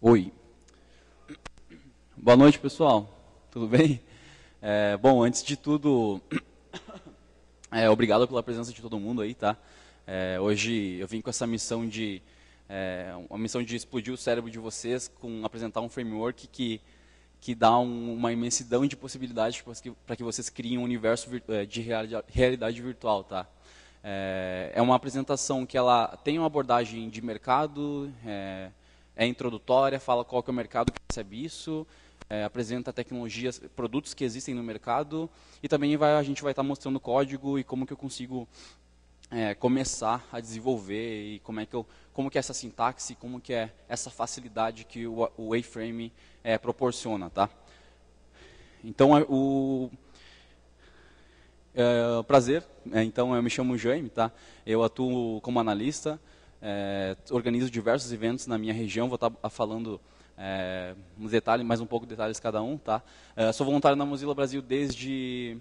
Oi. Boa noite, pessoal. Tudo bem? É, bom, antes de tudo, é, obrigado pela presença de todo mundo aí, tá? É, hoje eu vim com essa missão de é, uma missão de explodir o cérebro de vocês com apresentar um framework que que dá um, uma imensidão de possibilidades para que vocês criem um universo é, de realidade virtual, tá? É, é uma apresentação que ela tem uma abordagem de mercado, é, é introdutória, fala qual que é o mercado que recebe isso, é, apresenta tecnologias, produtos que existem no mercado e também vai, a gente vai estar mostrando código e como que eu consigo é, começar a desenvolver e como é que eu, como que é essa sintaxe, como que é essa facilidade que o, o A-Frame é, proporciona, tá? Então o é, prazer, né, então eu me chamo Jaime, tá? Eu atuo como analista é, organizo diversos eventos na minha região, vou estar tá, ah, falando é, uns detalhes, mais um pouco de detalhes cada um, tá? É, sou voluntário na Mozilla Brasil desde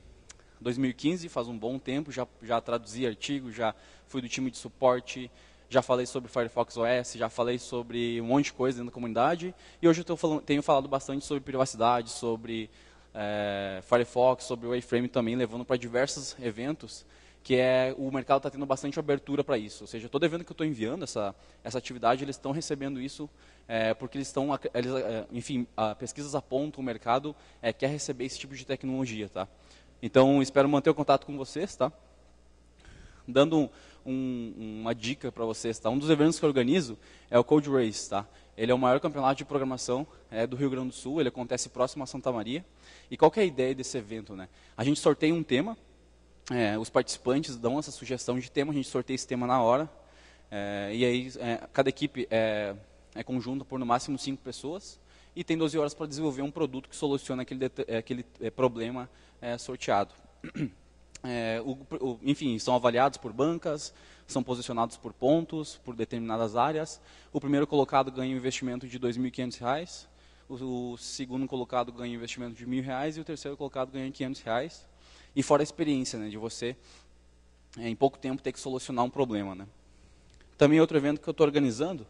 2015, faz um bom tempo, já, já traduzi artigos, já fui do time de suporte, já falei sobre Firefox OS, já falei sobre um monte de coisa dentro da comunidade, e hoje eu falando, tenho falado bastante sobre privacidade, sobre é, Firefox, sobre o Wayframe também, levando para diversos eventos, que é o mercado está tendo bastante abertura para isso. Ou seja, todo evento que eu estou enviando essa, essa atividade, eles estão recebendo isso é, porque eles estão, eles, é, enfim, a, pesquisas apontam o mercado é, quer receber esse tipo de tecnologia, tá? Então, espero manter o contato com vocês, tá? Dando um, uma dica para vocês, tá? Um dos eventos que eu organizo é o Code Race, tá? Ele é o maior campeonato de programação é, do Rio Grande do Sul, ele acontece próximo a Santa Maria. E qual é a ideia desse evento, né? A gente sorteia um tema é, os participantes dão essa sugestão de tema, a gente sorteia esse tema na hora. É, e aí, é, cada equipe é, é conjunta por no máximo cinco pessoas e tem 12 horas para desenvolver um produto que soluciona aquele, é, aquele é, problema é, sorteado. O, o, enfim, são avaliados por bancas, são posicionados por pontos, por determinadas áreas. O primeiro colocado ganha um investimento de R$ 2.500, o, o segundo colocado ganha um investimento de R$ reais e o terceiro colocado ganha R$ 500. Reais. E fora a experiência, né, de você, é, em pouco tempo, ter que solucionar um problema. Né. Também outro evento que eu estou organizando,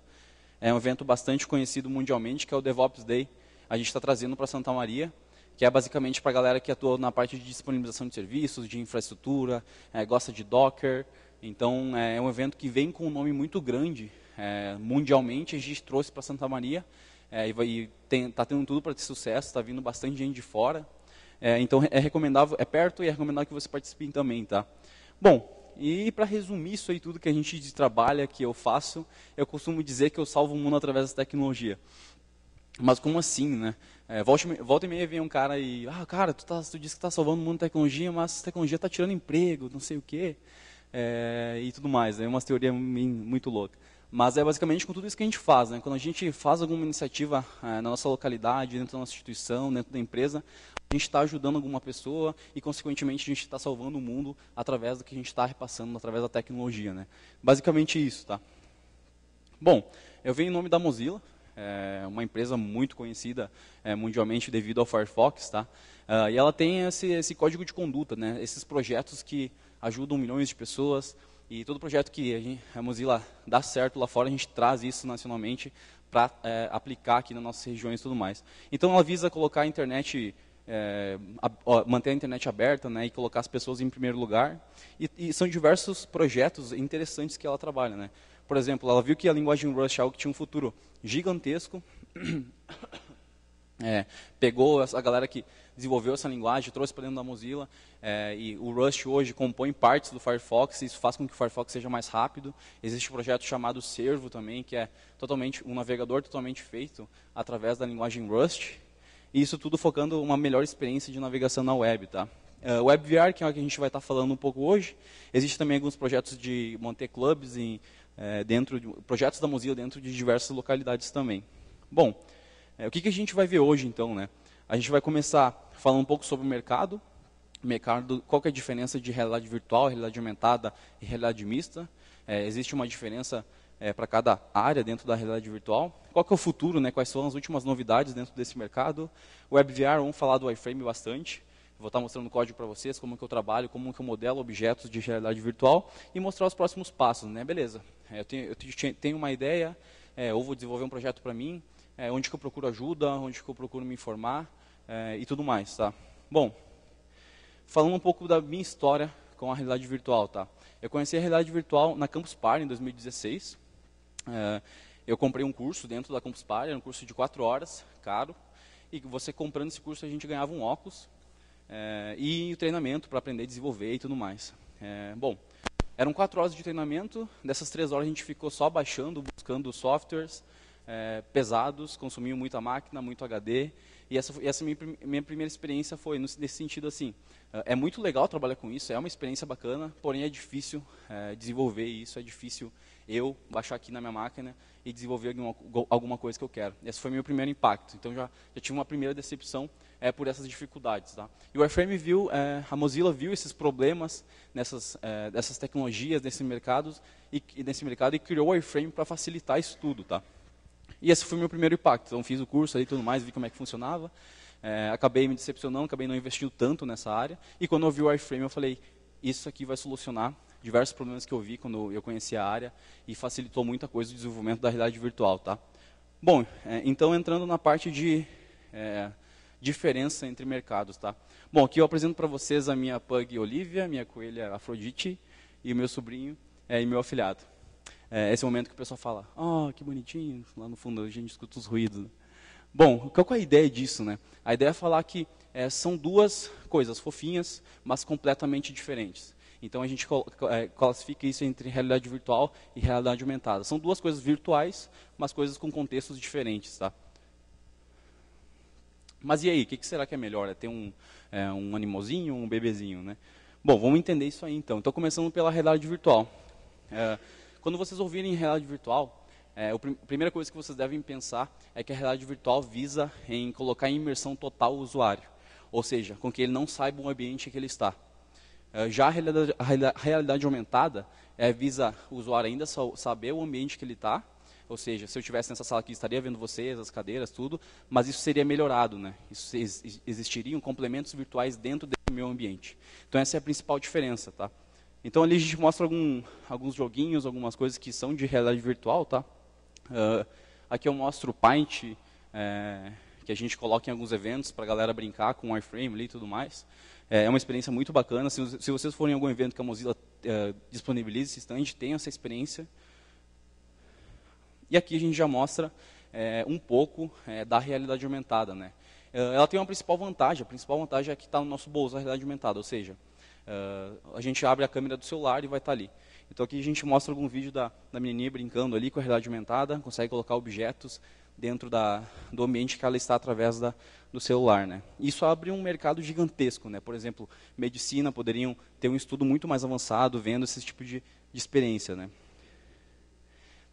é um evento bastante conhecido mundialmente, que é o DevOps Day. A gente está trazendo para Santa Maria, que é basicamente para a galera que atua na parte de disponibilização de serviços, de infraestrutura, é, gosta de Docker. Então, é, é um evento que vem com um nome muito grande é, mundialmente. A gente trouxe para Santa Maria é, e está tendo tudo para ter sucesso, está vindo bastante gente de fora. É, então é recomendável, é perto e é recomendável que você participe também, tá? Bom, e para resumir isso aí tudo que a gente trabalha, que eu faço, eu costumo dizer que eu salvo o mundo através da tecnologia. Mas como assim, né? É, volta, volta, e meia vem um cara e, ah, cara, tu, tá, tu diz que está salvando o mundo da tecnologia, mas a tecnologia está tirando emprego, não sei o quê, é, e tudo mais. Né? É uma teoria muito louca. Mas é basicamente com tudo isso que a gente faz. Né? Quando a gente faz alguma iniciativa é, na nossa localidade, dentro da nossa instituição, dentro da empresa, a gente está ajudando alguma pessoa e, consequentemente, a gente está salvando o mundo através do que a gente está repassando, através da tecnologia. Né? Basicamente isso. Tá? Bom, eu venho em nome da Mozilla, é uma empresa muito conhecida é, mundialmente devido ao Firefox, tá? Uh, e ela tem esse, esse código de conduta, né? Esses projetos que ajudam milhões de pessoas, e todo projeto que a, gente, a Mozilla dá certo lá fora, a gente traz isso nacionalmente para é, aplicar aqui nas nossas regiões e tudo mais. Então ela visa colocar a internet, é, a, manter a internet aberta né, e colocar as pessoas em primeiro lugar. E, e, são diversos projetos interessantes que ela trabalha. Né? Por exemplo, ela viu que a linguagem Rust é algo que tinha um futuro gigantesco. É, pegou a galera que desenvolveu essa linguagem, trouxe para dentro da Mozilla. É, e o Rust hoje compõe partes do Firefox, e isso faz com que o Firefox seja mais rápido. Existe um projeto chamado Servo também, que é totalmente um navegador totalmente feito através da linguagem Rust. E isso tudo focando uma melhor experiência de navegação na web, tá? Uh, WebVR, que é o que a gente vai estar tá falando um pouco hoje. Existem também alguns projetos de manter clubes em, eh, dentro de, projetos da Mozilla dentro de diversas localidades também. Bom, o que, que a gente vai ver hoje então, né? A gente vai começar falando um pouco sobre o mercado, mercado qual é a diferença de realidade virtual, realidade aumentada e realidade mista. É, existe uma diferença é, para cada área dentro da realidade virtual. Qual é o futuro, né? quais são as últimas novidades dentro desse mercado. WebVR, vamos falar do iframe bastante. Vou estar mostrando o código para vocês, como que eu trabalho, como que eu modelo objetos de realidade virtual e mostrar os próximos passos. Né? Beleza, é, eu tenho, eu tenho uma ideia, é, ou vou desenvolver um projeto para mim, é, onde que eu procuro ajuda, onde que eu procuro me informar, é, e tudo mais, tá? Bom, falando um pouco da minha história com a realidade virtual, tá? Eu conheci a realidade virtual na Campus Party em 2016. É, eh, eu comprei um curso dentro da Campus Party, era um curso de quatro horas, caro. E você comprando esse curso, a gente ganhava um óculos é, e o treinamento para aprender a desenvolver e tudo mais. É, bom, eram quatro horas de treinamento. Dessas três horas, a gente ficou só baixando, buscando softwares pesados, consumindo muita máquina, muito HD e essa, essa minha, minha primeira experiência foi nesse sentido assim, é, é muito legal trabalhar com isso, é uma experiência bacana, porém é difícil é, desenvolver isso, é difícil eu baixar aqui na minha máquina e desenvolver alguma, alguma coisa que eu quero. Esse foi meu primeiro impacto, então já, já tive uma primeira decepção é, por essas dificuldades. Tá? E o Airframe viu, é, a Mozilla viu esses problemas nessas, é, dessas tecnologias, nesse mercado, e, nesse mercado, e criou o Airframe para facilitar isso tudo. Tá? E esse foi o meu primeiro impacto. Então fiz o curso aí tudo mais, vi como é que funcionava. É, acabei me decepcionando, acabei não investindo tanto nessa área. E quando eu vi o wireframe, eu falei, isso aqui vai solucionar diversos problemas que eu vi quando eu conheci a área e facilitou muita coisa o desenvolvimento da realidade virtual, tá? Bom, é, então entrando na parte de é, diferença entre mercados, tá? Bom, aqui eu apresento para vocês a minha pug Olivia, minha coelha Afrodite e o meu sobrinho é, e meu afilhado. É, esse momento que o pessoal fala, oh, que bonitinho, lá no fundo a gente escuta os ruídos. Bom, qual é a ideia disso? Né? A ideia é falar que é, são duas coisas fofinhas, mas completamente diferentes. Então a gente é, classifica isso entre realidade virtual e realidade aumentada. São duas coisas virtuais, mas coisas com contextos diferentes. Tá? Mas e aí, o que, será que é melhor? É ter um, é, um animalzinho ou um bebezinho? Né? Bom, vamos entender isso aí então. Então começando pela realidade virtual. É, quando vocês ouvirem realidade virtual, é, a primeira coisa que vocês devem pensar é que a realidade virtual visa em colocar em imersão total o usuário, ou seja, com que ele não saiba o ambiente em que ele está. É, já a realidade, a realidade aumentada é, visa o usuário ainda saber o ambiente que ele está, ou seja, se eu estivesse nessa sala aqui, estaria vendo vocês, as cadeiras, tudo, mas isso seria melhorado, né? Isso, existiriam complementos virtuais dentro do meu ambiente. Então essa é a principal diferença, tá? Então ali a gente mostra algum, alguns joguinhos, algumas coisas que são de realidade virtual, tá? Uh, aqui eu mostro o Paint, é, que a gente coloca em alguns eventos para a galera brincar com o wireframe e tudo mais. É, é uma experiência muito bacana. Se, se vocês forem em algum evento que a Mozilla é, disponibilize, disponibiliza esse stand, tenham essa experiência. E aqui a gente já mostra é, um pouco é, da realidade aumentada. Né? É, ela tem uma principal vantagem. A principal vantagem é que está no nosso bolso a realidade aumentada, ou seja, Uh, a gente abre a câmera do celular e vai estar tá ali. Então aqui a gente mostra algum vídeo da, da menininha brincando ali com a realidade aumentada, consegue colocar objetos dentro da, do ambiente que ela está através da, do celular. Né? Isso abre um mercado gigantesco. Né? Por exemplo, medicina poderiam ter um estudo muito mais avançado vendo esse tipo de, de experiência. Né?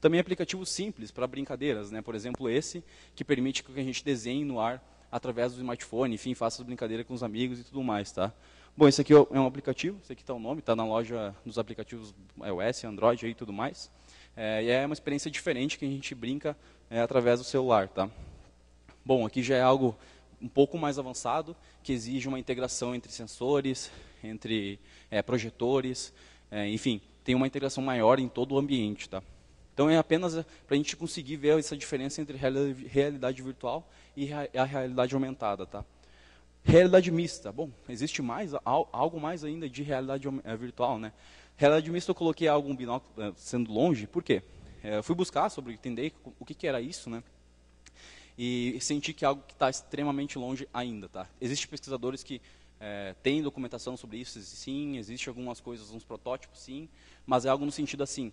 Também aplicativos simples para brincadeiras. Né? Por exemplo, esse, que permite que a gente desenhe no ar através do smartphone, enfim, faça brincadeira com os amigos e tudo mais. Tá? Bom, esse aqui é, é um aplicativo, esse aqui está o nome, está na loja, nos aplicativos iOS, é, Android e tudo mais. É, e é uma experiência diferente que a gente brinca é, através do celular. Tá? Bom, aqui já é algo um pouco mais avançado, que exige uma integração entre sensores, entre é, projetores, é, enfim, tem uma integração maior em todo o ambiente. Tá? Então é apenas para a gente conseguir ver essa diferença entre realidade virtual e a realidade aumentada. Tá? Realidade mista. Bom, existe mais, algo mais ainda de realidade eh, virtual, né? Realidade mista eu coloquei algo binóculo eh, sendo longe, por quê? Eh, eu fui buscar sobre entender o que, que era isso, né? E senti que é algo que está extremamente longe ainda, tá? Existem pesquisadores que é, têm documentação sobre isso, sim, Existem algumas coisas, uns protótipos, sim, mas é algo no sentido assim,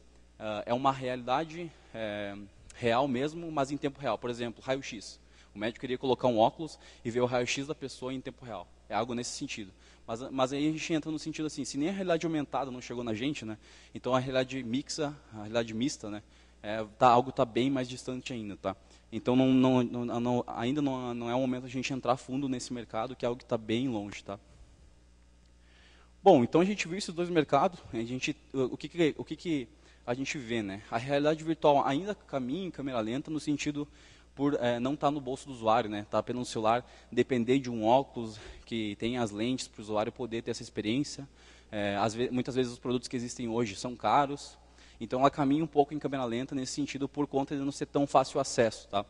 é uma realidade é, real mesmo, mas em tempo real. Por exemplo, raio-x. O médico iria colocar um óculos e ver o raio-x da pessoa em tempo real. É algo nesse sentido. Mas, mas aí a gente entra no sentido assim, se nem a realidade aumentada não chegou na gente, né? Então a realidade mixa, a realidade mista, né? É, tá, algo está bem mais distante ainda, tá? Então não, não, não, ainda não, é o momento a gente entrar fundo nesse mercado, que é algo que está bem longe, tá? Bom, então a gente viu esses dois mercados, a gente, o que, que o que, que a gente vê, né? A realidade virtual ainda caminha em câmera lenta no sentido por é, não estar tá no bolso do usuário, né? Tá apenas no celular, depender de um óculos que tenha as lentes para o usuário poder ter essa experiência. É, ve muitas vezes os produtos que existem hoje são caros, então ela caminha um pouco em câmera lenta nesse sentido por conta de não ser tão fácil o acesso, tá?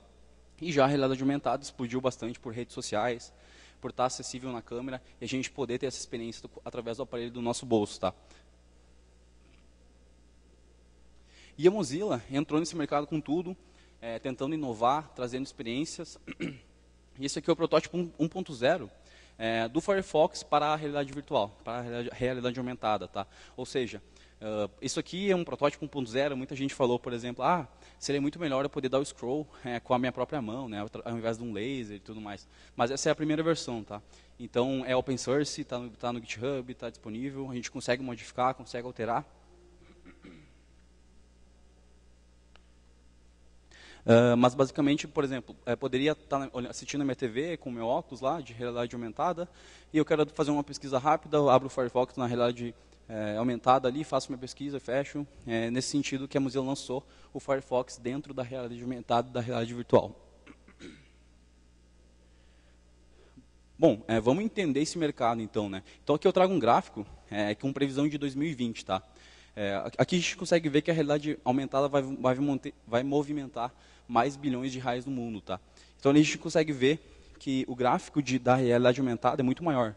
E já a realidade aumentada explodiu bastante por redes sociais, por estar tá acessível na câmera e a gente poder ter essa experiência do, através do aparelho do nosso bolso, tá? E a Mozilla entrou nesse mercado com tudo, é, tentando inovar, trazendo experiências. Esse aqui é o protótipo 1.0 é, do Firefox para a realidade virtual, para a realidade, realidade aumentada. Tá? Ou seja, uh, isso aqui é um protótipo 1.0. Muita gente falou, por exemplo, ah, seria muito melhor eu poder dar o scroll é, com a minha própria mão, né, ao invés de um laser e tudo mais. Mas essa é a primeira versão. Tá? Então, é open source, está no, tá no GitHub, está disponível, a gente consegue modificar, consegue alterar. Ah, mas basicamente, por exemplo, é, poderia estar tá assistindo a minha TV com meu óculos lá de realidade aumentada e eu quero fazer uma pesquisa rápida, abro o Firefox na realidade é, aumentada ali, faço minha pesquisa, fecho. É, nesse sentido que a Mozilla lançou o Firefox dentro da realidade aumentada da realidade virtual. Bom, é, vamos entender esse mercado então, né? Então aqui eu trago um gráfico com previsão de 2020, tá? É, aqui a gente consegue ver que a realidade aumentada vai, vai, vai movimentar mais bilhões de reais no mundo, tá? Então a gente consegue ver que o gráfico de, da realidade aumentada é muito maior.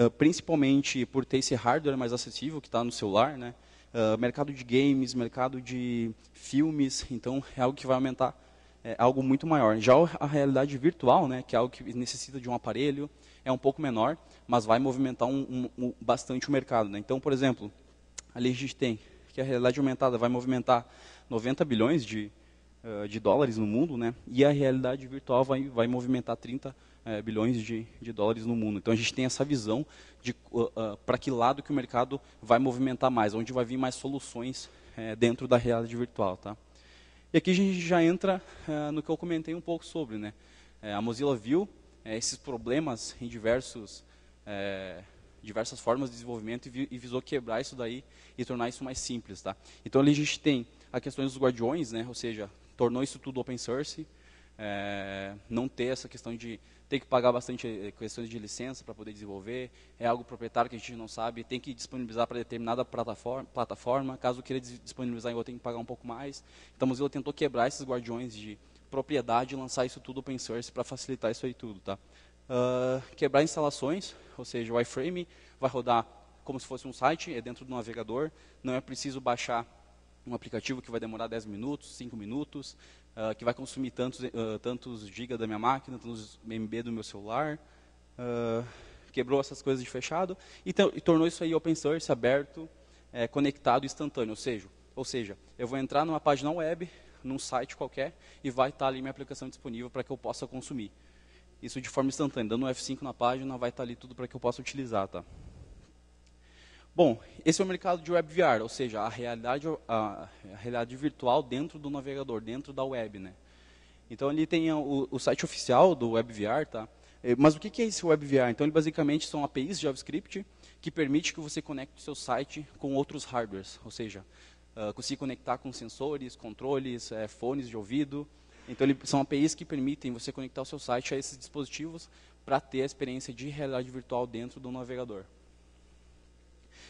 Uh, uh, principalmente por ter esse hardware mais acessível que está no celular, né? Uh, mercado de games, mercado de filmes, então é algo que vai aumentar, é algo muito maior. Já a realidade virtual, né, que é algo que necessita de um aparelho, é um pouco menor, mas vai movimentar um, um, um, bastante o mercado. Né? Então, por exemplo, ali a gente tem que a realidade aumentada vai movimentar 90 bilhões de, eh, de dólares no mundo, né? E a realidade virtual vai, vai movimentar 30 eh, bilhões de, de dólares no mundo. Então a gente tem essa visão de para que lado que o mercado vai movimentar mais, onde vai vir mais soluções eh, dentro da realidade virtual, tá? E aqui a gente já entra no que eu comentei um pouco sobre, né? a Mozilla viu esses problemas em diversos diversas formas de desenvolvimento e, visou quebrar isso daí e tornar isso mais simples, tá? Então ali a gente tem a questão dos guardiões, né? Ou seja, tornou isso tudo open source. É, não ter essa questão de ter que pagar bastante é, questões de licença para poder desenvolver, é algo proprietário que a gente não sabe, tem que disponibilizar para determinada plataforma, plataforma caso queira disponibilizar em outra, tem que pagar um pouco mais. Então, a Mozilla tentou quebrar esses guardiões de propriedade e lançar isso tudo open source para facilitar isso aí tudo. Tá? Uh, quebrar instalações, ou seja, o iframe vai rodar como se fosse um site, é dentro do navegador, não é preciso baixar um aplicativo que vai demorar 10 minutos, 5 minutos, uh, que vai consumir tantos, uh, tantos gigas da minha máquina, tantos MB do meu celular. Uh, quebrou essas coisas de fechado e, e, tornou isso aí open source, aberto, é, conectado, instantâneo. Ou seja, ou seja, eu vou entrar numa página web, num site qualquer, e vai estar tá ali minha aplicação disponível para que eu possa consumir. Isso de forma instantânea, dando um F5 na página, vai estar tá ali tudo para que eu possa utilizar. Tá? Bom, esse é o mercado de web VR, ou seja, a realidade, a, a realidade virtual dentro do navegador, dentro da web, né? Então ele tem o, o site oficial do WebVR, tá? É, mas o que é esse WebVR? Então ele basicamente são APIs JavaScript que permite que você conecte o seu site com outros hardwares, ou seja, uh, consiga conectar com sensores, controles, é, fones de ouvido. Então ele, são APIs que permitem você conectar o seu site a esses dispositivos para ter a experiência de realidade virtual dentro do navegador.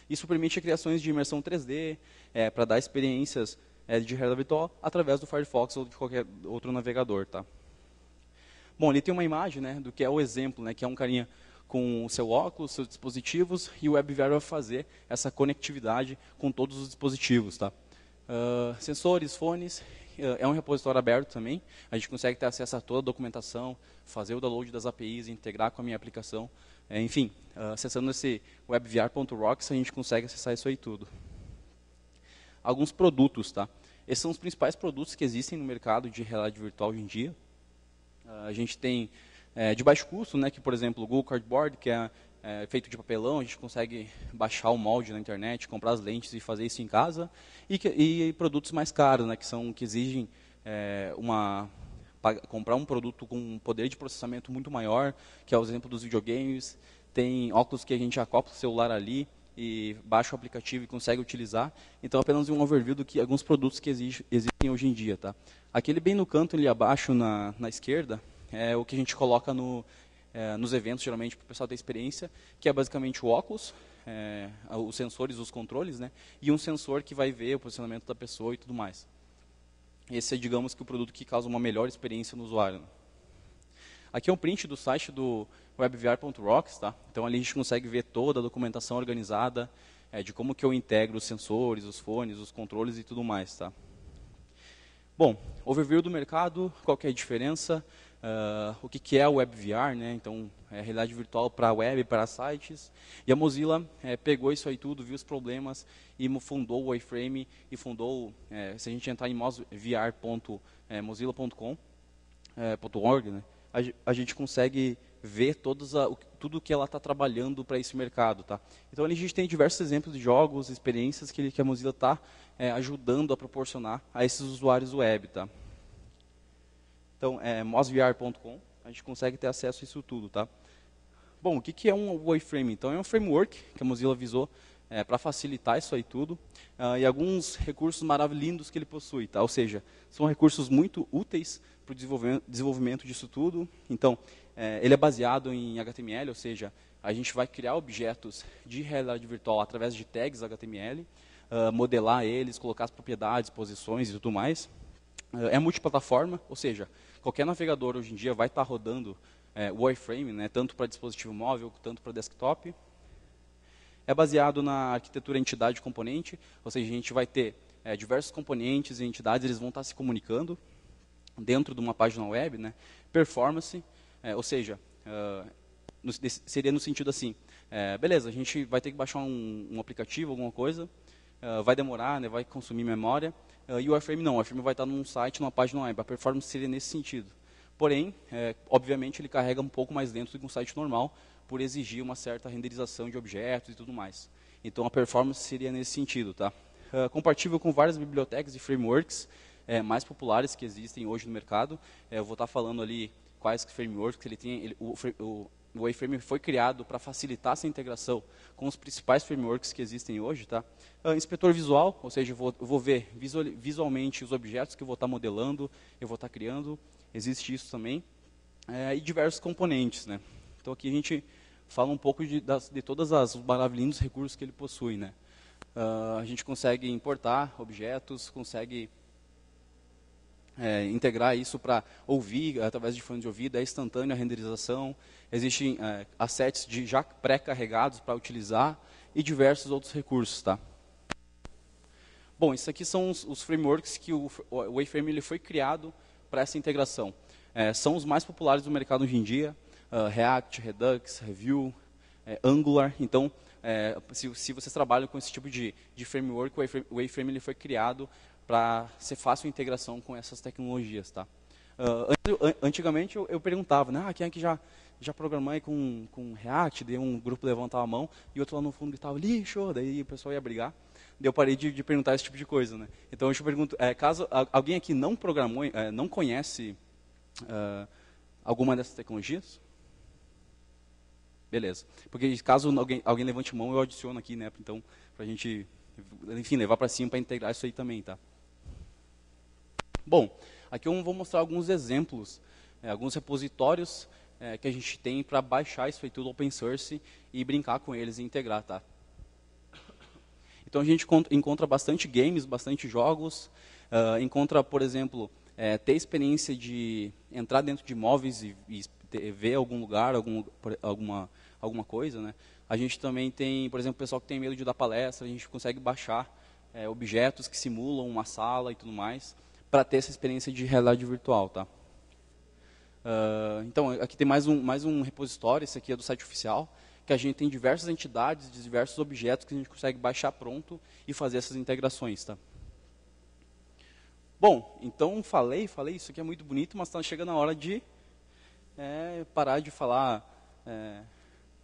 Isso permite criações de imersão 3D, é, para dar experiências é, de realidade virtual através do Firefox ou de qualquer outro navegador. Tá? Bom, ali tem uma imagem né, do que é o exemplo, né, que é um carinha com o seu óculos, seus dispositivos, e o WebVR vai fazer essa conectividade com todos os dispositivos. Tá? Uh, sensores, fones é um repositório aberto também. A gente consegue ter acesso a toda a documentação, fazer o download das APIs, integrar com a minha aplicação. É, enfim, ah, acessando esse webvr.rocks, a gente consegue acessar isso aí tudo. Alguns produtos, tá? Esses são os principais produtos que existem no mercado de realidade virtual hoje em dia. Ah, a gente tem é, de baixo custo, né, que por exemplo o Google Cardboard, que é é, feito de papelão, a gente consegue baixar o molde na internet, comprar as lentes e fazer isso em casa. E, e produtos mais caros, né, que, são, que exigem é, uma, comprar um produto com um poder de processamento muito maior, que é o exemplo dos videogames. Tem óculos que a gente acopla o celular ali e baixa o aplicativo e consegue utilizar. Então, apenas um overview do que alguns produtos que existem hoje em dia. Tá? Aquele bem no canto, ali abaixo, na, na esquerda, é o que a gente coloca no é, nos eventos, geralmente, para o pessoal ter experiência, que é basicamente o óculos, é, os sensores, os controles, né? E um sensor que vai ver o posicionamento da pessoa e tudo mais. Esse é, digamos, que o produto que causa uma melhor experiência no usuário. Né. Aqui é um print do site do webvr.rocks, tá? Então ali a gente consegue ver toda a documentação organizada, é, de como que eu integro os sensores, os fones, os controles e tudo mais, tá? Bom, overview do mercado, qual é a diferença? uh, o que, que é o WebVR, né? Então, é realidade virtual para web, e para sites. E a Mozilla é, pegou isso aí tudo, viu os problemas e fundou o iframe e fundou, é, se a gente entrar em eh, mozilla.com.org, né? a, a gente consegue ver todos a, o, tudo que ela está trabalhando para esse mercado. Tá? Então, a gente tem diversos exemplos de jogos, experiências que, que a Mozilla está é, ajudando a proporcionar a esses usuários web. Tá? Então, é mosvr.com, a gente consegue ter acesso a isso tudo, tá? Bom, o que, que é um wireframe? Então, é um framework que a Mozilla visou é, para facilitar isso aí tudo, uh, e alguns recursos maravilhosos que ele possui. Tá? Ou seja, são recursos muito úteis para o desenvolvimento, desenvolvimento disso tudo. Então, é, ele é baseado em HTML, ou seja, a gente vai criar objetos de realidade virtual através de tags HTML, uh, ah, modelar eles, colocar as propriedades, posições e tudo mais. Uh, é multiplataforma, ou seja, Qualquer navegador hoje em dia vai estar tá rodando é, wireframe, né, tanto para dispositivo móvel, tanto para desktop. É baseado na arquitetura entidade-componente, ou seja, a gente vai ter é, diversos componentes e entidades, eles vão estar tá se comunicando dentro de uma página web. Né, performance, é, ou seja, uh, no, seria no sentido assim, é, beleza, a gente vai ter que baixar um, um aplicativo, alguma coisa, ah, vai demorar, né, vai consumir memória. Uh, e o iframe não, o iframe vai estar num site, numa página web. A performance seria nesse sentido. Porém, é, obviamente, ele carrega um pouco mais dentro do que um site normal, por exigir uma certa renderização de objetos e tudo mais. Então, a performance seria nesse sentido. Tá? Uh, compatível com várias bibliotecas e frameworks é, mais populares que existem hoje no mercado. É, eu vou estar falando ali quais frameworks ele tem. Ele, o, o, o WayFrame foi criado para facilitar essa integração com os principais frameworks que existem hoje. Tá? Uh, inspetor visual, ou seja, eu vou, eu vou ver visual, visualmente os objetos que eu vou estar tá modelando, eu vou estar tá criando, existe isso também. É, e diversos componentes. Né? Então aqui a gente fala um pouco de, das, de todas as maravilhosos recursos que ele possui. Né? Uh, a gente consegue importar objetos, consegue é, integrar isso para ouvir através de fones de ouvido, é instantânea a renderização, existem é, assets de já pré-carregados para utilizar e diversos outros recursos. Tá? Bom, isso aqui são os, os frameworks que o, o WayFrame ele foi criado para essa integração. É, são os mais populares do mercado hoje em dia, uh, React, Redux, Review, é, Angular. Então, é, se, se, vocês trabalham com esse tipo de, de framework, o Wayframe, o Wayframe ele foi criado para ser fácil a integração com essas tecnologias, tá? Uh, antigamente eu, eu, perguntava, né, ah, quem é que já, já programou aí com, com React? Daí um grupo levantava a mão e outro lá no fundo gritava, lixo, daí o pessoal ia brigar. Daí eu parei de, de perguntar esse tipo de coisa, né? Então eu te pergunto, é, caso alguém aqui não programou, é, não conhece uh, alguma dessas tecnologias? Beleza. Porque caso alguém, alguém levante a mão, eu adiciono aqui, né? Então, para a gente, enfim, levar para cima para integrar isso aí também, tá? Bom, aqui eu vou mostrar alguns exemplos, é, alguns repositórios é, que a gente tem para baixar isso aí tudo open source e brincar com eles e integrar, tá? Então a gente encontra bastante games, bastante jogos, uh, encontra, por exemplo, é, ter experiência de entrar dentro de imóveis e, e ter, ver algum lugar, algum, alguma, alguma coisa, né? A gente também tem, por exemplo, o pessoal que tem medo de dar palestra, a gente consegue baixar é, objetos que simulam uma sala e tudo mais para ter essa experiência de realidade virtual, tá? Uh, então, aqui tem mais um, mais um repositório, esse aqui é do site oficial, que a gente tem diversas entidades, diversos objetos que a gente consegue baixar pronto e fazer essas integrações, tá? Bom, então falei, falei, isso aqui é muito bonito, mas está chegando a hora de é, parar de falar é,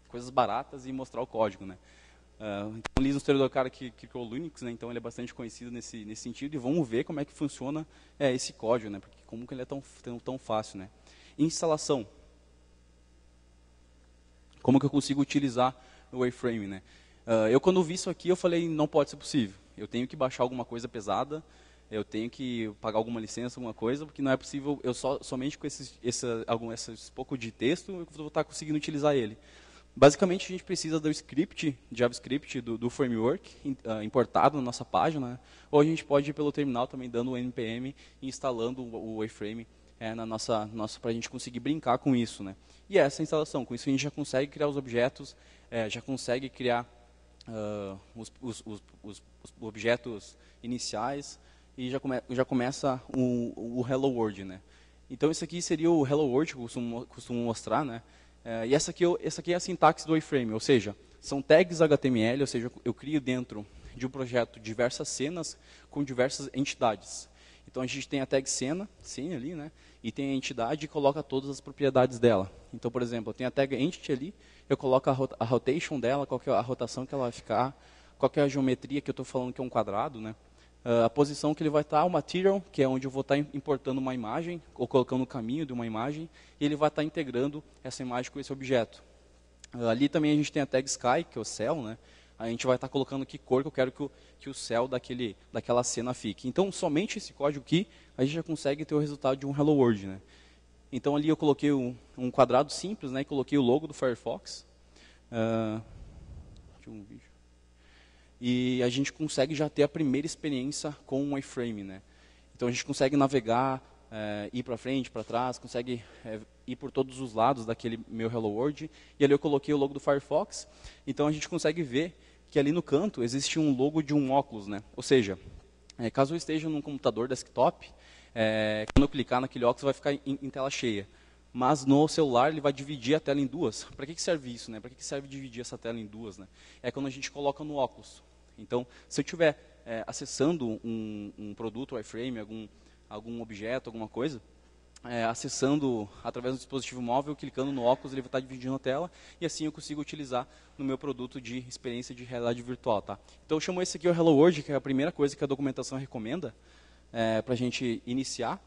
coisas baratas e mostrar o código, né? Uh, então, Linux é um servidor que, que criou o Linux, né, então ele é bastante conhecido nesse, nesse sentido, e vamos ver como é que funciona é, esse código, né, porque como que ele é tão, tão, tão fácil. Né. Instalação. Como que eu consigo utilizar o Wayframe? Né? Uh, eu, quando vi isso aqui, eu falei, não pode ser possível. Eu tenho que baixar alguma coisa pesada, eu tenho que pagar alguma licença, alguma coisa, porque não é possível, eu só, somente com esses, esse, algum, esses pouco de texto, eu vou estar conseguindo utilizar ele. Basicamente, a gente precisa do script, JavaScript, do, do framework ah, importado na nossa página, ou a gente pode ir pelo terminal também dando o npm e instalando o iframe é, eh, na nossa, nossa para a gente conseguir brincar com isso, né? E essa é instalação, com isso a gente já consegue criar os objetos, é, já consegue criar uh, os, os, os, os, objetos iniciais e já, come, já começa o, o Hello World, né? Então isso aqui seria o Hello World que eu costumo, costumo mostrar, né? É, e essa aqui, essa aqui é a sintaxe do iframe, ou seja, são tags HTML, ou seja, eu crio dentro de um projeto diversas cenas com diversas entidades. Então a gente tem a tag cena, cena ali, né? E tem a entidade e coloca todas as propriedades dela. Então, por exemplo, eu tenho a tag entity ali, eu coloco a, a rotation dela, qual é a rotação que ela vai ficar, qual é a geometria que eu estou falando que é um quadrado, né? Ah, a posição que ele vai estar, é o material, que é onde eu vou estar importando uma imagem, ou colocando o caminho de uma imagem, e ele vai estar integrando essa imagem com esse objeto. Ah, ali também a gente tem a tag sky, que é o céu, né? A gente vai estar colocando que cor que eu quero que o, que o céu daquele, daquela cena fique. Então, somente esse código aqui, a gente já consegue ter o resultado de um Hello World, né? Então, ali eu coloquei um, um quadrado simples, né? E coloquei o logo do Firefox. Uh, deixa eu ver e a gente consegue já ter a primeira experiência com o iframe, né? Então a gente consegue navegar, é, ir para frente, para trás, consegue é, ir por todos os lados daquele meu Hello World. E ali eu coloquei o logo do Firefox. Então a gente consegue ver que ali no canto existe um logo de um óculos, né? Ou seja, é, caso eu esteja num computador desktop, quando eu clicar naquele óculos vai ficar em, em tela cheia mas no celular ele vai dividir a tela em duas. Para que, que serve isso? Né? Para que, que serve dividir essa tela em duas? Né? É quando a gente coloca no óculos. Então, se eu estiver é, acessando um, um produto, wireframe, algum, algum objeto, alguma coisa, é, acessando através do dispositivo móvel, clicando no óculos, ele vai estar tá dividindo a tela e assim eu consigo utilizar no meu produto de experiência de realidade virtual. Tá? Então eu chamo esse aqui o Hello World, que é a primeira coisa que a documentação recomenda é, para a gente iniciar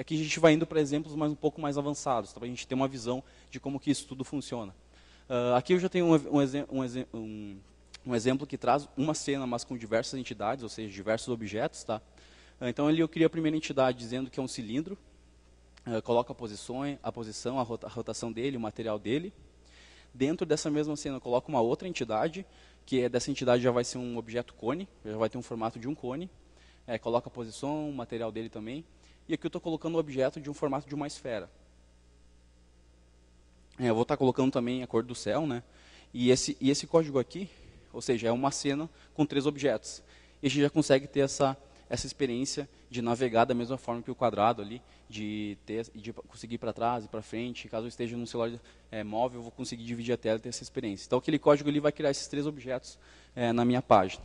aqui é a gente vai indo para exemplos mais um pouco mais avançados, tá? para a gente ter uma visão de como que isso tudo funciona. Uh, aqui eu já tenho um, um, um, um, exemplo que traz uma cena, mas com diversas entidades, ou seja, diversos objetos. Tá? Uh, então ali eu crio a primeira entidade dizendo que é um cilindro, uh, ah, coloco a posição, a, posição a, rota, a rotação dele, o material dele. Dentro dessa mesma cena eu coloco uma outra entidade, que é dessa entidade já vai ser um objeto cone, já vai ter um formato de um cone. É, coloca a posição, o material dele também e aqui eu estou colocando o objeto de um formato de uma esfera. É, eu vou estar tá colocando também a cor do céu, né? E esse, e esse código aqui, ou seja, é uma cena com três objetos. E a gente já consegue ter essa, essa experiência de navegar da mesma forma que o quadrado ali, de, ter, de conseguir para trás e para frente. Caso eu esteja num celular é, móvel, eu vou conseguir dividir a tela e ter essa experiência. Então, aquele código ali vai criar esses três objetos é, na minha página.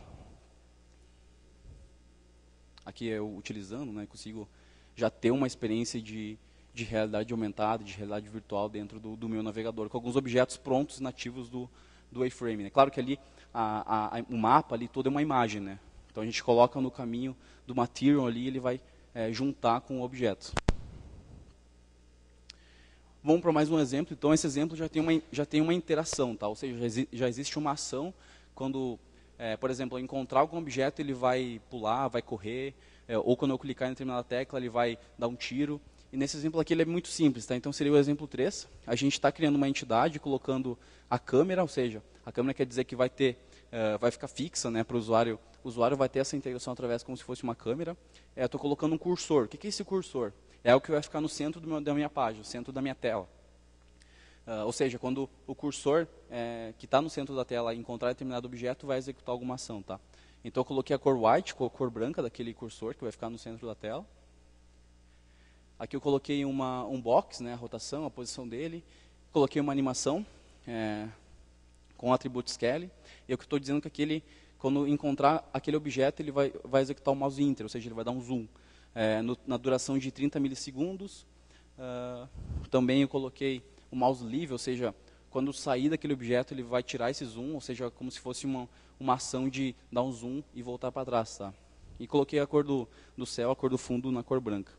Aqui eu utilizando, né, consigo já ter uma experiência de, de realidade aumentada, de realidade virtual dentro do, do meu navegador, com alguns objetos prontos nativos do, do A-Frame. Né? Claro que ali a, a, o mapa ali todo é uma imagem, né? Então a gente coloca no caminho do material ali, ele vai é, juntar com o objeto. Vamos para mais um exemplo. Então esse exemplo já tem uma, já tem uma interação, tá? Ou seja, já, exi já existe uma ação quando, é, por exemplo, encontrar algum objeto, ele vai pular, vai correr, é, ou quando eu clicar em determinada tecla, ele vai dar um tiro. E nesse exemplo aqui ele é muito simples, tá? Então seria o exemplo 3. A gente está criando uma entidade, colocando a câmera, ou seja, a câmera quer dizer que vai ter, é, vai ficar fixa, né, para o usuário. O usuário vai ter essa integração através como se fosse uma câmera. Estou é, colocando um cursor. O que, que é esse cursor? É o que vai ficar no centro meu, da minha página, no centro da minha tela. Uh, ou seja, quando o cursor é, que está no centro da tela encontrar determinado objeto, vai executar alguma ação, tá? Então eu coloquei a cor white, a cor branca daquele cursor que vai ficar no centro da tela. Aqui eu coloquei uma, um box, né, a rotação, a posição dele. Coloquei uma animação é, com é o atributo scale. E eu estou dizendo que aquele, quando encontrar aquele objeto, ele vai, vai executar o mouse inter, ou seja, ele vai dar um zoom. É, no, na duração de 30 milissegundos. Uh, também eu coloquei o mouse livre, ou seja, quando sair daquele objeto, ele vai tirar esse zoom, ou seja, como se fosse uma, uma ação de dar um zoom e voltar para trás, tá? E coloquei a cor do, do céu, a cor do fundo na cor branca.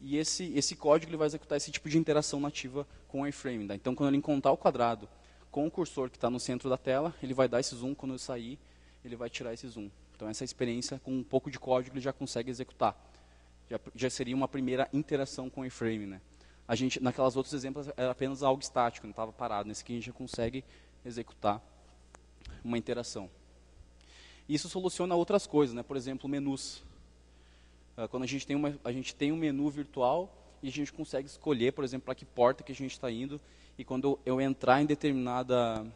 E esse, esse código ele vai executar esse tipo de interação nativa com o iframe Tá? Então, quando ele encontrar o quadrado com o cursor que está no centro da tela, ele vai dar esse zoom. Quando eu sair, ele vai tirar esse zoom. Então, essa experiência com um pouco de código ele já consegue executar. Já, já seria uma primeira interação com o iframe Né? A gente, naquelas outros exemplos, era apenas algo estático, não estava parado. Nesse aqui, a gente já consegue executar uma interação. Isso soluciona outras coisas, né? por exemplo, menus. Ah, quando a gente, tem uma, a gente tem um menu virtual e a gente consegue escolher, por exemplo, para que porta que a gente está indo. E quando eu entrar em determinada,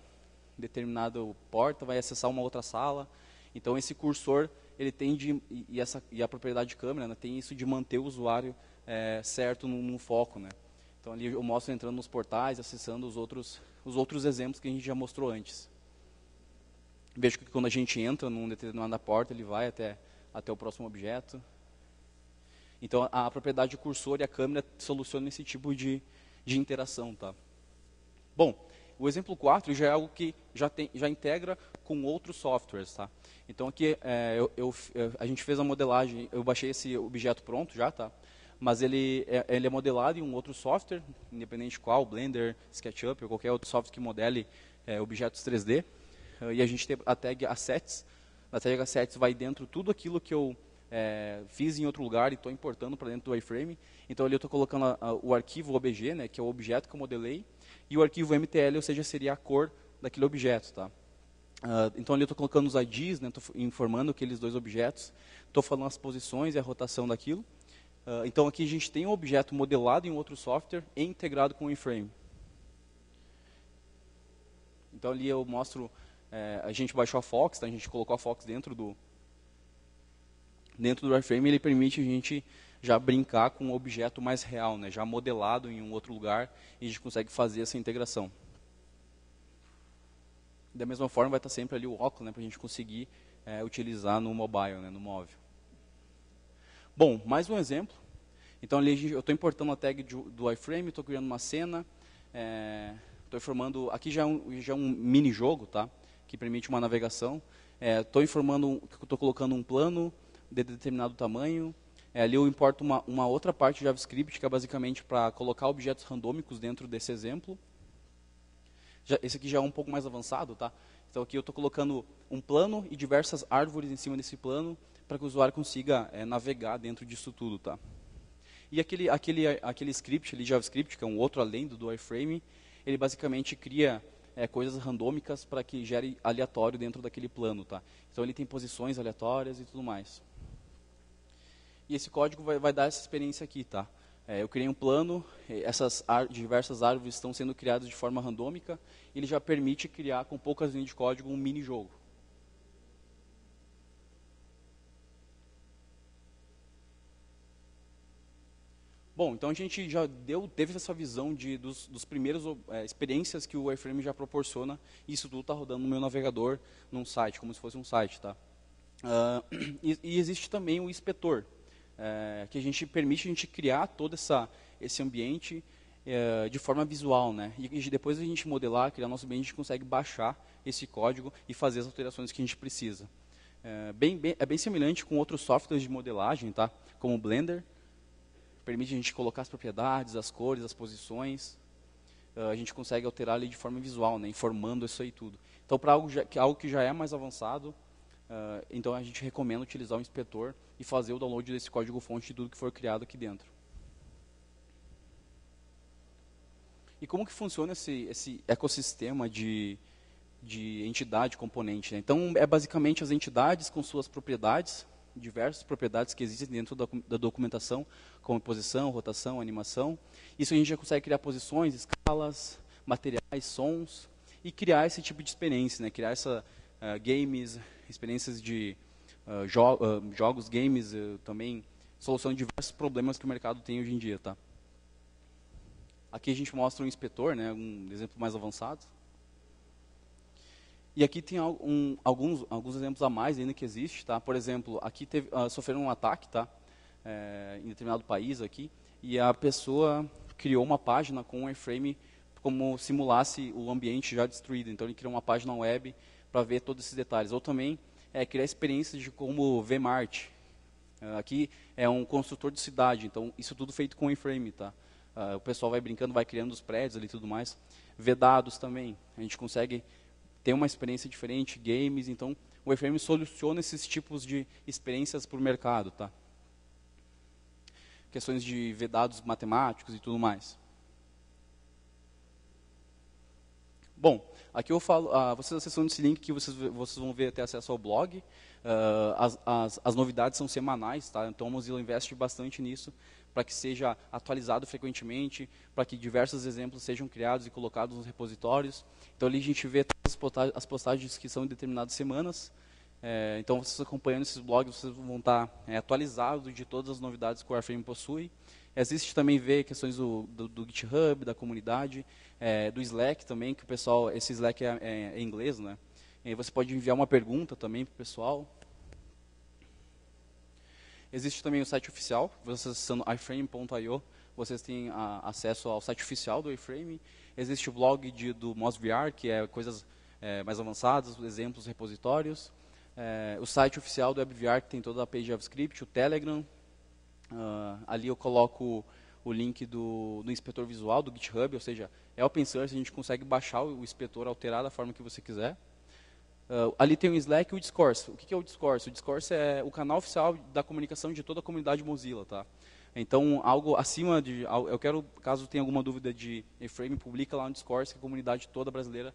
determinada porta, vai acessar uma outra sala. Então, esse cursor ele tem de, e, essa, e a propriedade de câmera né, tem isso de manter o usuário é, certo no, no, foco. Né? Então ali eu mostro entrando nos portais, acessando os outros, os outros exemplos que a gente já mostrou antes. Vejo que quando a gente entra num determinada porta, ele vai até, até o próximo objeto. Então, a, a propriedade do cursor e a câmera solucionam esse tipo de, de interação. Tá? Bom, o exemplo 4 já é algo que já, tem, já integra com outros softwares. Tá? Então, aqui é, eu, eu, a gente fez a modelagem, eu baixei esse objeto pronto já, tá? mas ele é, ele é modelado em um outro software, independente qual, Blender, SketchUp ou qualquer outro software que modele é, objetos 3D e a gente tem a tag assets. Na tag assets vai dentro tudo aquilo que eu é, fiz em outro lugar e estou importando para dentro do iframe. Então ali eu estou colocando a, a, o arquivo OBG, né, que é o objeto que eu modelei, e o arquivo MTL, ou seja, seria a cor daquele objeto. Tá? Uh, então ali eu estou colocando os IDs, estou né, informando aqueles dois objetos, estou falando as posições e a rotação daquilo. Uh, então aqui a gente tem um objeto modelado em outro software e integrado com o iframe. Então ali eu mostro é, a gente baixou a Fox, tá? a gente colocou a Fox dentro do dentro do wireframe, ele permite a gente já brincar com um objeto mais real, né? já modelado em um outro lugar, e a gente consegue fazer essa integração. Da mesma forma, vai estar sempre ali o óculos, né? para a gente conseguir é, utilizar no mobile, né? no móvel. Bom, mais um exemplo. Então, ali eu estou importando a tag do iframe, estou criando uma cena, estou é, Aqui já é um, já é um mini-jogo, tá? que permite uma navegação. Estou é, informando que estou colocando um plano de determinado tamanho. É, ali eu importo uma, uma outra parte de JavaScript, que é basicamente para colocar objetos randômicos dentro desse exemplo. Já, esse aqui já é um pouco mais avançado, tá? Então aqui eu estou colocando um plano e diversas árvores em cima desse plano para que o usuário consiga é, navegar dentro disso tudo, tá? E aquele, aquele, aquele script, ali, JavaScript, que é um outro além do, do iframe, ele basicamente cria é, coisas randômicas para que gere aleatório dentro daquele plano, tá? Então ele tem posições aleatórias e tudo mais. E esse código vai, vai dar essa experiência aqui, tá? É, eu criei um plano, essas diversas árvores estão sendo criadas de forma randômica, ele já permite criar com poucas linhas de código um mini jogo. Bom, então a gente já deu, teve essa visão de, dos, dos primeiros é, experiências que o Iframe já proporciona. E isso tudo está rodando no meu navegador, num site, como se fosse um site, tá? Uh, e, e, existe também o inspetor, é, que a gente permite a gente criar todo essa, esse ambiente é, de forma visual, né? E, e depois a gente modelar, criar nosso ambiente, a gente consegue baixar esse código e fazer as alterações que a gente precisa. É bem, bem, é bem semelhante com outros softwares de modelagem, tá? Como o Blender, permite a gente colocar as propriedades, as cores, as posições. Uh, a gente consegue alterar ali de forma visual, né, informando isso aí tudo. Então, para algo, algo, que já é mais avançado, uh, então a gente recomenda utilizar o inspetor e fazer o download desse código-fonte de tudo que for criado aqui dentro. E como que funciona esse, esse ecossistema de, de entidade componente? Né? Então, é basicamente as entidades com suas propriedades, diversas propriedades que existem dentro da, da documentação, como posição, rotação, animação. Isso a gente já consegue criar posições, escalas, materiais, sons, e criar esse tipo de experiência, né? criar essa, uh, games, experiências de uh, jo uh, jogos, games, eh, também solução de diversos problemas que o mercado tem hoje em dia. Tá? Aqui a gente mostra um inspetor, né? um exemplo mais avançado. E aqui tem um, alguns, alguns exemplos a mais ainda que existe, tá? Por exemplo, aqui teve, uh, sofreram um ataque, tá? É, em determinado país aqui, e a pessoa criou uma página com um iframe como simulasse o ambiente já destruído. Então ele criou uma página web para ver todos esses detalhes. Ou também é, criar experiências de como ver Marte. Uh, aqui é um construtor de cidade, então isso tudo feito com iframe, tá? Uh, o pessoal vai brincando, vai criando os prédios ali e tudo mais. Vedados também, a gente consegue ter uma experiência diferente, games. Então, o Airframe soluciona esses tipos de experiências para o mercado. Tá? Questões de vedados matemáticos e tudo mais. Bom, aqui eu falo, ah, vocês acessando esse link que vocês, vocês vão ver até acesso ao blog. Uh, as, as, as, novidades são semanais, tá? Então o Mozilla investe bastante nisso para que seja atualizado frequentemente, para que diversos exemplos sejam criados e colocados nos repositórios. Então ali a gente vê todas as postagens que são em determinadas semanas. É, então vocês acompanhando esses blogs, vocês vão estar é, atualizados de todas as novidades que o Airframe possui. Existe também ver questões do, do, do GitHub, da comunidade, é, do Slack também, que o pessoal, esse Slack é, é, é em inglês, né? E você pode enviar uma pergunta também para o pessoal. Existe também o site oficial, vocês acessando iframe.io, vocês têm a, ah, acesso ao site oficial do iframe. Existe o blog de, do MosVR, que é coisas é, mais avançadas, exemplos, repositórios. É, o site oficial do WebVR, que tem toda a page JavaScript, o Telegram. Uh, ali eu coloco o link do, do inspetor visual, do GitHub, ou seja, é open source, a gente consegue baixar o inspetor, alterar da forma que você quiser. Uh, ali tem o Slack e o Discourse. O que, que é o Discourse? O Discourse é o canal oficial da comunicação de toda a comunidade Mozilla, tá? Então, algo acima de... Eu quero, caso tenha alguma dúvida de Frame publica lá no Discourse, que a comunidade toda brasileira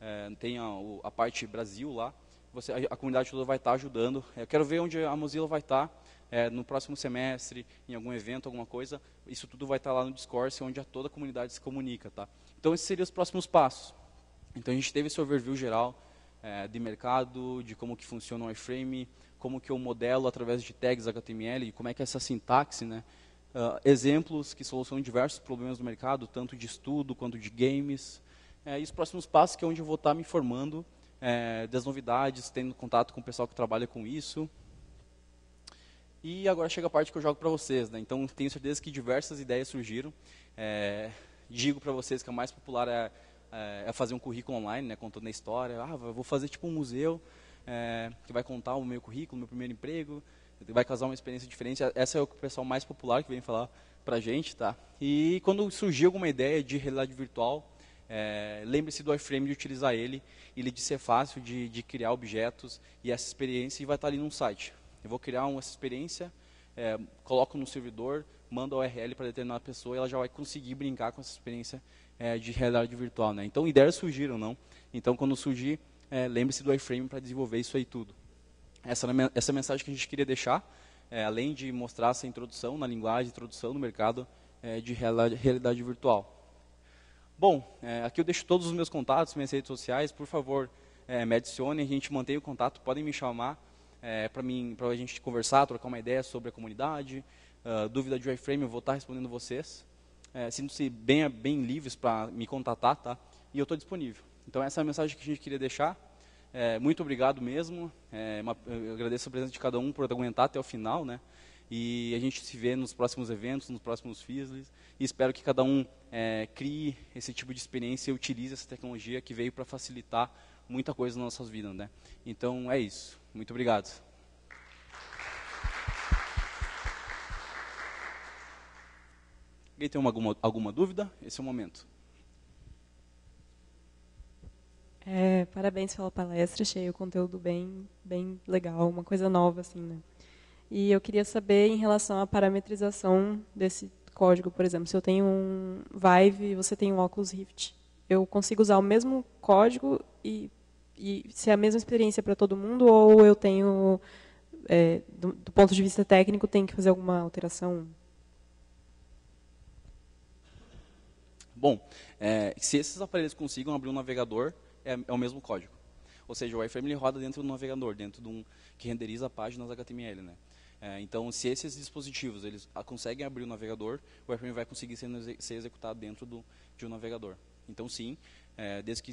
é, tem a, a, parte Brasil lá. Você, a, a, comunidade toda vai estar tá ajudando. Eu quero ver onde a Mozilla vai tá, estar eh, é, no próximo semestre, em algum evento, alguma coisa. Isso tudo vai estar tá lá no Discourse, onde a toda a comunidade se comunica, tá? Então, esses seriam os próximos passos. Então, a gente teve esse overview geral é, de mercado, de como que funciona o iframe, como que eu modelo através de tags HTML, como é que é essa sintaxe, né? Uh, exemplos que solucionam diversos problemas do mercado, tanto de estudo quanto de games. É, e os próximos passos que é onde eu vou estar me informando é, das novidades, tendo contato com o pessoal que trabalha com isso. E agora chega a parte que eu jogo para vocês. Né? Então, tenho certeza que diversas ideias surgiram. É, digo para vocês que a mais popular é é, a é fazer um currículo online, né, contando a história. Ah, vou fazer tipo um museu é, que vai contar o meu currículo, meu primeiro emprego, vai causar uma experiência diferente. É, essa é o pessoal mais popular que vem falar para a gente, tá? E quando surgir alguma ideia de realidade virtual, é, lembre-se do iframe de utilizar ele, ele de ser fácil de, de criar objetos e essa experiência e vai estar ali num site. Eu vou criar uma, essa experiência, é, coloco no servidor, mando a URL para determinada pessoa e ela já vai conseguir brincar com essa experiência é, de realidade virtual. Né? Então, ideias surgiram, não? Então, quando surgir, é, lembre-se do iframe para desenvolver isso aí tudo. Essa, é essa é mensagem que a gente queria deixar, é, além de mostrar essa introdução na linguagem, introdução no mercado é, de realidade, realidade, virtual. Bom, aqui eu deixo todos os meus contatos, minhas redes sociais. Por favor, me adicione, a gente mantém o contato, podem me chamar para mim, para a gente conversar, trocar uma ideia sobre a comunidade. Uh, dúvida de iframe, eu vou estar respondendo vocês é, se bem, bem livres para me contatar, tá? E eu estou disponível. Então essa é a mensagem que a gente queria deixar. É, muito obrigado mesmo. É, uma, eu agradeço a presença de cada um por aguentar até o final, né? E a gente se vê nos próximos eventos, nos próximos FISLES. E espero que cada um é, crie esse tipo de experiência e utilize essa tecnologia que veio para facilitar muita coisa nas nossas vidas, né? Então é isso. Muito obrigado. Alguém tem alguma, alguma dúvida? Esse é o momento. É, parabéns pela palestra, achei o conteúdo bem, bem legal, uma coisa nova assim, né? E eu queria saber em relação à parametrização desse código, por exemplo, se eu tenho um Vive e você tem um Oculus Rift, eu consigo usar o mesmo código e, e ser é a mesma experiência para todo mundo ou eu tenho, é, do, do ponto de vista técnico, tem que fazer alguma alteração? Bom, é, se esses aparelhos consigam abrir um navegador, é, é, o mesmo código. Ou seja, o wireframe ele roda dentro do navegador, dentro de um que renderiza páginas HTML, né? É, então, se esses dispositivos eles ah, conseguem abrir o navegador, o wireframe vai conseguir ser, ser executado dentro do, de um navegador. Então, sim, é, desde que